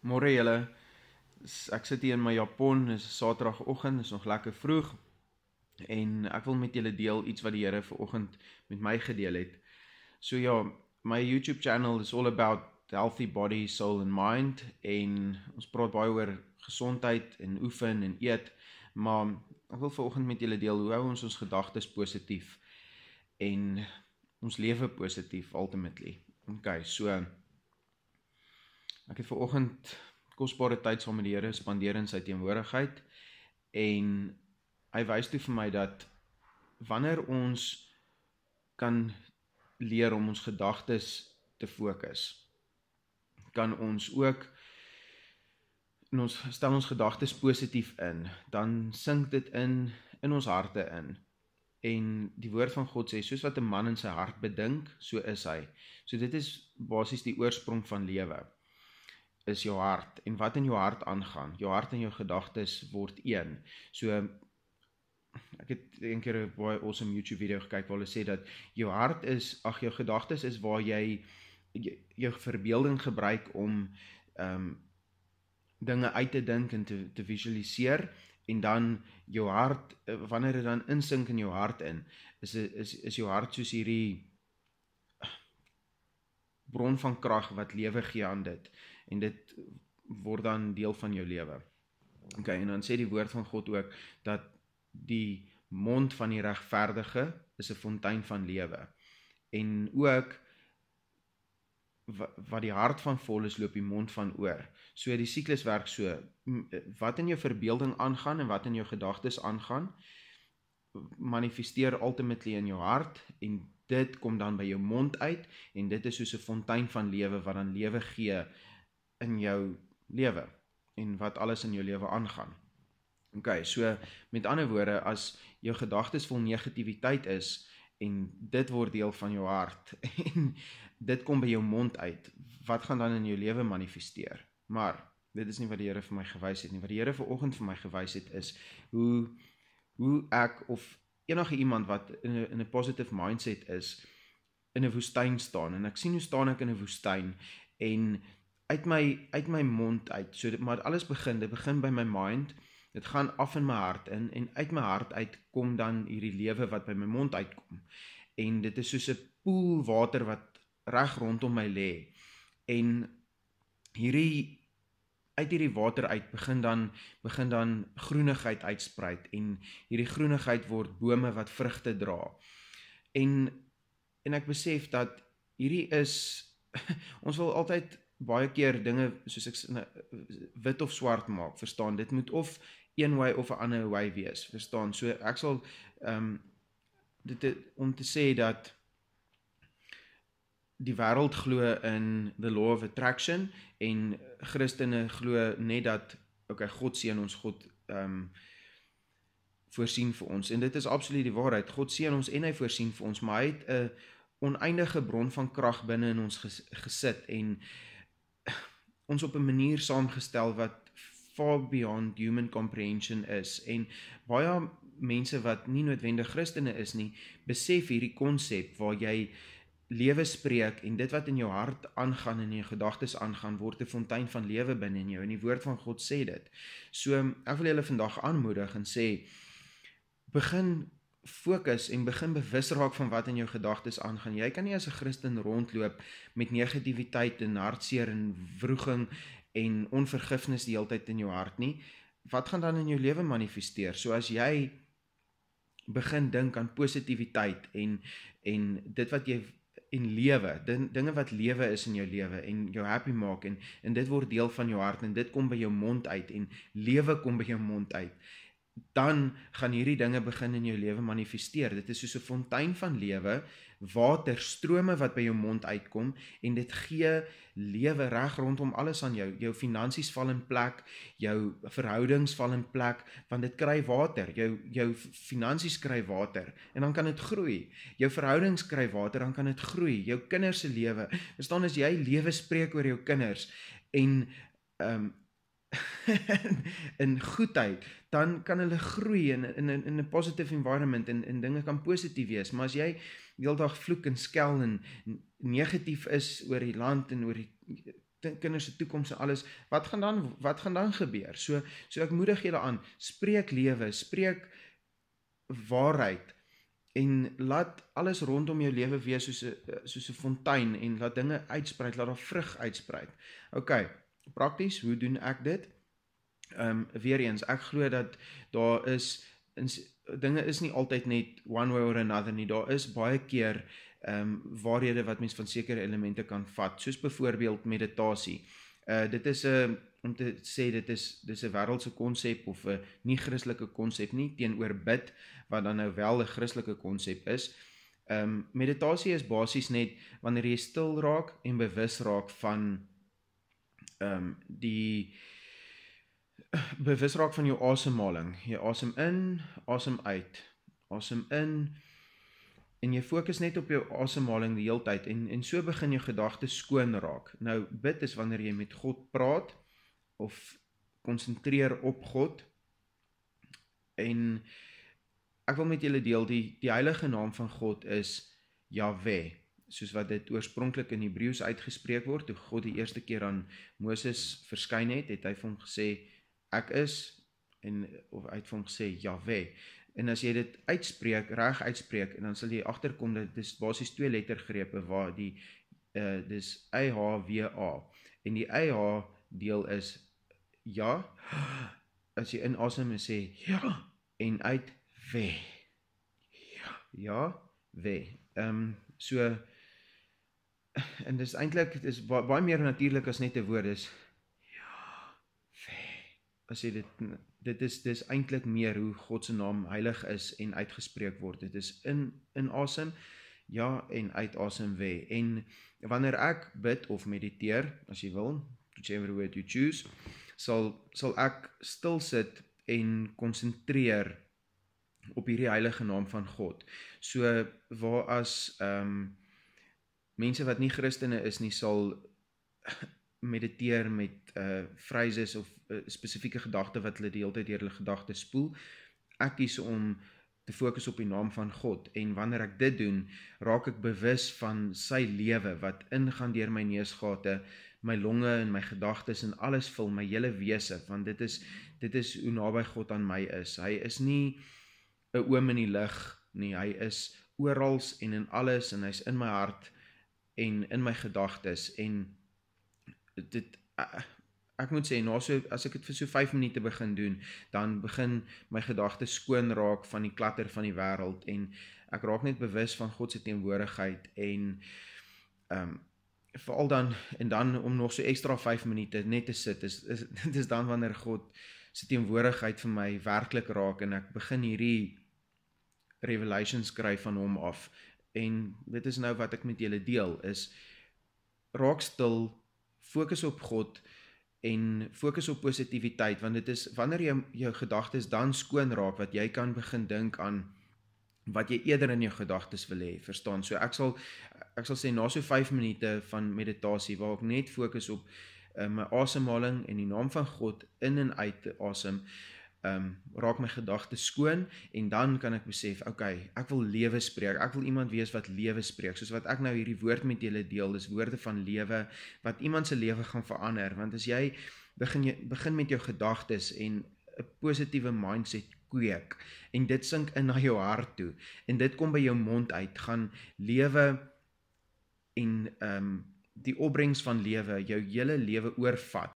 Môre julle. Ek sit hier in my Japon. Dit is Saterdagoggend, is nog lekker vroeg. En ek wil met julle deel iets wat die Here vanoggend met my gedeel het. So ja, my YouTube channel is all about healthy body, soul and mind en ons praat baie oor gesondheid en oefen en eet, maar ek wil vanoggend met julle deel hoe hou ons ons gedagtes positief en ons lewe positief ultimately. Okay, so Ek het ver oggend kosbare tyd saam met die Here spandeer in sy teenwoordigheid en hy wys toe vir my dat wanneer ons kan leer om ons gedagtes te fokus kan ons ook in ons stel ons gedagtes positief in dan sink dit in in ons harte in en die woord van God sê soos wat 'n man in sy hart bedink so is hy so dit is basies die oorsprong van lewe is jou hart en wat in jou hart aangaan. Jou hart en jou gedagtes word een. So ek het een keer 'n baie awesome YouTube video gekyk waar hulle sê dat jou hart is, ag jou gedagtes is waar jy jou verbeelding gebruik om ehm um, dinge uit te dink en te te visualiseer en dan jou hart eh, wanneer dit dan insink in jou hart in is is is jou hart soos hierdie bron van krag wat lewe gee aan dit en dit word dan deel van jou lewe. Okay, en dan sê die woord van God ook dat die mond van die regverdige is 'n fontein van lewe. En ook wat die hart van vol is loop die mond van oor. So die siklus werk so eh, wat in jou verbeelding aangaan en wat in jou gedagtes aangaan manifesteer ultimately in jou hart en dit kom dan by jou mond uit en dit is soos 'n fontein van lewe wat dan lewe gee uh in jou lewe en wat alles in jou lewe aangaan. OK, so met ander woorde, as jou gedagtes vol negativiteit is en dit word deel van jou hart en dit kom by jou mond uit, wat gaan dan in jou lewe manifesteer? Maar dit is nie wat die Here vir my gewys het nie. Wat die Here vanoggend vir my gewys het is hoe hoe ek of enige iemand wat in 'n in 'n positive mindset is in 'n woestyn staan en ek sien hoe staan ek in 'n woestyn en uit my uit my mond uit. So dit, maar alles begin, dit begin by my mind. Dit gaan af in my hart in en uit my hart uit kom dan hierdie lewe wat by my mond uitkom. En dit is soos 'n poel water wat reg rondom my lê. En hierdie uit hierdie water uit begin dan begin dan groenigheid uitsprei en hierdie groenigheid word bome wat vrugte dra. En en ek besef dat hierdie is ons wil altyd baie keer dinge soos ek nou, wit of swart maak, verstaan, dit moet of een way of 'n ander way wees, verstaan? So ek sal ehm um, dit om te sê dat die wêreld glo in the law of attraction en Christene glo net dat okay, God seën ons, God ehm um, voorsien vir ons en dit is absoluut die waarheid. God seën ons en hy voorsien vir ons, maar hy het 'n oneindige bron van krag binne in ons ges, gesit en ons op 'n manier saamgestel wat far beyond human comprehension is en baie mense wat nie noodwendig Christene is nie, besef hierdie konsep waar jy lewe spreek en dit wat in jou hart aangaan en in jou gedagtes aangaan word 'n fontein van lewe binne in jou en die woord van God sê dit. So ek wil julle vandag aanmoedig en sê begin fokus en begin bewus raak van wat in jou gedagtes aangaan. Jy kan nie as 'n Christen rondloop met negativiteit en hartseer en wroging en onvergifnis die hele tyd in jou hart nie. Wat gaan dan in jou lewe manifesteer? So as jy begin dink aan positiwiteit en en dit wat jy en lewe, dinge wat lewe is in jou lewe en jou happy maak en en dit word deel van jou hart en dit kom by jou mond uit en lewe kom by jou mond uit dan gaan hierdie dinge begin in jou lewe manifesteer. Dit is soos 'n fontein van lewe, waterstrome wat by jou mond uitkom en dit gee lewe reg rondom alles aan jou. Jou finansies val in plek, jou verhoudings val in plek want dit kry water. Jou jou finansies kry water en dan kan dit groei. Jou verhoudings kry water, dan kan dit groei. Jou kinders se lewe. Verstaan as jy lewe spreek oor jou kinders en ehm um, in, in goedheid, dan kan hulle groei in in in 'n positive environment en en dinge kan positief wees. Maar as jy heeldag vloek en skel en negatief is oor die land en oor die kinders se toekoms en alles, wat gaan dan wat gaan dan gebeur? So so ek moedig julle aan, spreek lewe, spreek waarheid en laat alles rondom jou lewe wees soos 'n soos 'n fontein en laat dinge uitsprei, laat daar vrug uitsprei. OK prakties, hoe doen ek dit? Ehm um, weer eens, ek glo dat daar is ins, dinge is nie altyd net one way or another nie. Daar is baie keer ehm um, waarhede wat mens van sekere elemente kan vat, soos byvoorbeeld meditasie. Uh dit is 'n om te sê dit is dis 'n wêreldse konsep of 'n nie Christelike konsep nie teenoor bid wat dan nou wel 'n Christelike konsep is. Ehm um, meditasie is basies net wanneer jy stil raak en bewus raak van ehm um, die bewus raak van jou asemhaling. Jy asem in, asem uit. Asem in en jy fokus net op jou asemhaling die hele tyd en en so begin jou gedagtes skoon raak. Nou bid is wanneer jy met God praat of konsentreer op God. En ek wil met julle deel die die heilige naam van God is Jahweh soos wat dit oorspronklik in Hebreëus uitgespreek word toe God die eerste keer aan Moses verskyn het, het hy vir hom gesê ek is en of hy het vir hom gesê Jahwe. En as jy dit uitspreek, reg uitspreek, en dan sal jy agterkom dat dit basies twee lettergrepe waar die uh dis YHWH en die YH deel is ja. As jy inasem en sê ja en uit we. Ja, ja, we. Ehm um, so en dis eintlik dis baie meer natuurlik as net 'n woord is. Ja. As jy dit dit is dis eintlik meer hoe God se naam heilig is en uitgespreek word. Dit is in in asem ja en uit asem we. En wanneer ek bid of mediteer, as jy wil, whichever way you choose, sal sal ek stil sit en konsentreer op hierdie heilige naam van God. So waar as ehm um, mense wat nie Christene is nie sal mediteer met uh phrases of uh, spesifieke gedagtes wat hulle die hele tyd deur hulle gedagtes spoel. Ek kies om te fokus op die naam van God en wanneer ek dit doen, raak ek bewus van sy lewe wat ingaan deur my neusgate, my longe en my gedagtes en alles vul my hele wese want dit is dit is hoe naby God aan my is. Hy is nie 'n oom in die lug nie, hy is oral en in alles en hy's in my hart en in my gedagtes en dit ek moet sê na so as ek dit vir so 5 minute begin doen dan begin my gedagtes skoon raak van die klatter van die wêreld en ek raak net bewus van God se teenwoordigheid en ehm um, veral dan en dan om nog so ekstra 5 minute net te sit is dit is, is dan wanneer God se teenwoordigheid vir my werklik raak en ek begin hierdie revelations skryf van hom af En dit is nou wat ek met julle deel is raak stil, fokus op God en fokus op positiwiteit want dit is wanneer jy jou gedagtes dan skoon raak wat jy kan begin dink aan wat jy eerder in jou gedagtes wil hê, verstaan? So ek sal ek sal sê na so 5 minute van meditasie waar ek net fokus op uh, my asemhaling en die naam van God in en uit asem. Awesome, ehm um, raak my gedagtes skoon en dan kan ek besef, okay, ek wil lewe spreek. Ek wil iemand wees wat lewe spreek, soos wat ek nou hierdie woord met julle deel, dis woorde van lewe wat iemand se lewe gaan verander, want as jy begin jy begin met jou gedagtes en 'n positiewe mindset kweek en dit sink in na jou hart toe en dit kom by jou mond uit, gaan lewe en ehm um, die opbrengs van lewe jou hele lewe oorvat